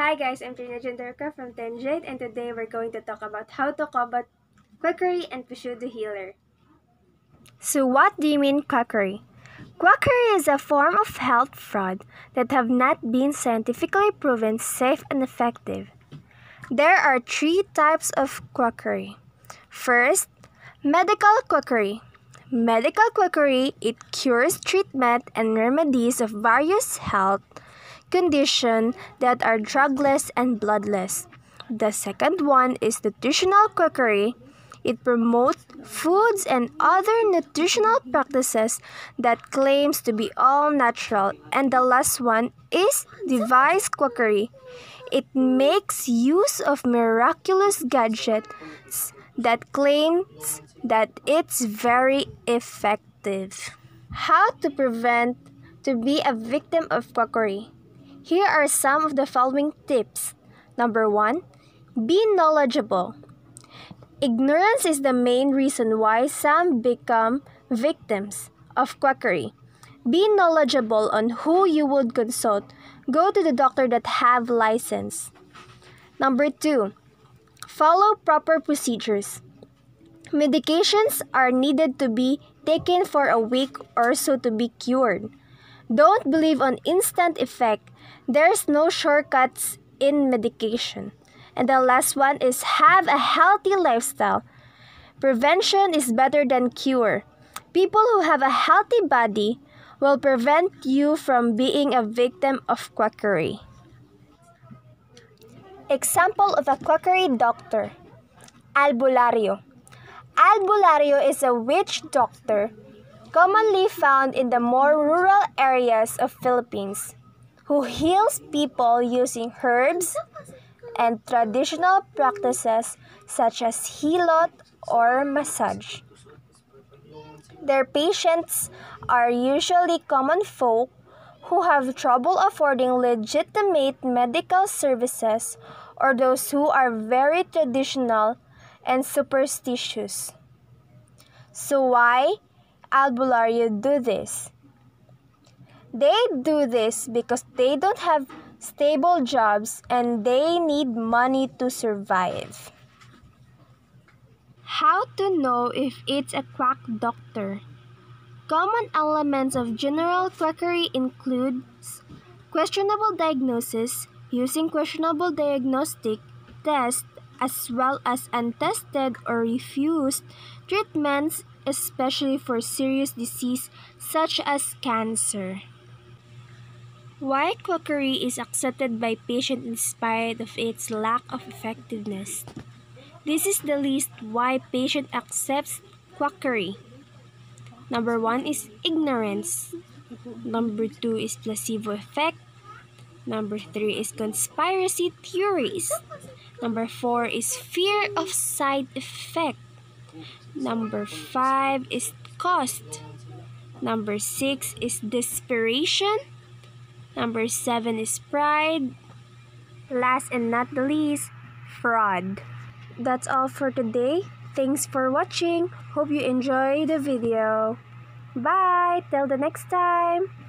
Hi guys, I'm Trina Jandurka from Tenjed, and today we're going to talk about how to combat quackery and pursue the healer. So what do you mean quackery? Quackery is a form of health fraud that have not been scientifically proven safe and effective. There are three types of quackery. First, medical quackery. Medical quackery, it cures treatment and remedies of various health condition that are drugless and bloodless. The second one is nutritional cookery. It promotes foods and other nutritional practices that claims to be all natural. And the last one is device cookery. It makes use of miraculous gadgets that claims that it's very effective. How to prevent to be a victim of cookery? Here are some of the following tips. Number one, be knowledgeable. Ignorance is the main reason why some become victims of quackery. Be knowledgeable on who you would consult. Go to the doctor that have license. Number 2. Follow proper procedures. Medications are needed to be taken for a week or so to be cured. Don't believe on instant effect there's no shortcuts in medication. And the last one is have a healthy lifestyle. Prevention is better than cure. People who have a healthy body will prevent you from being a victim of quackery. Example of a quackery doctor Albulario. Albulario is a witch doctor commonly found in the more rural areas of Philippines who heals people using herbs and traditional practices such as hilot or massage. Their patients are usually common folk who have trouble affording legitimate medical services or those who are very traditional and superstitious. So why albulario do this? They do this because they don't have stable jobs and they need money to survive. How to know if it's a quack doctor? Common elements of general quackery includes questionable diagnosis, using questionable diagnostic tests as well as untested or refused treatments, especially for serious disease such as cancer. Why cookery is accepted by patients in spite of its lack of effectiveness. This is the list why patient accepts quackery. Number one is ignorance. Number two is placebo effect. Number three is conspiracy theories. Number four is fear of side effect. Number five is cost. Number six is desperation. Number seven is pride. Last and not the least, fraud. That's all for today. Thanks for watching. Hope you enjoy the video. Bye! Till the next time!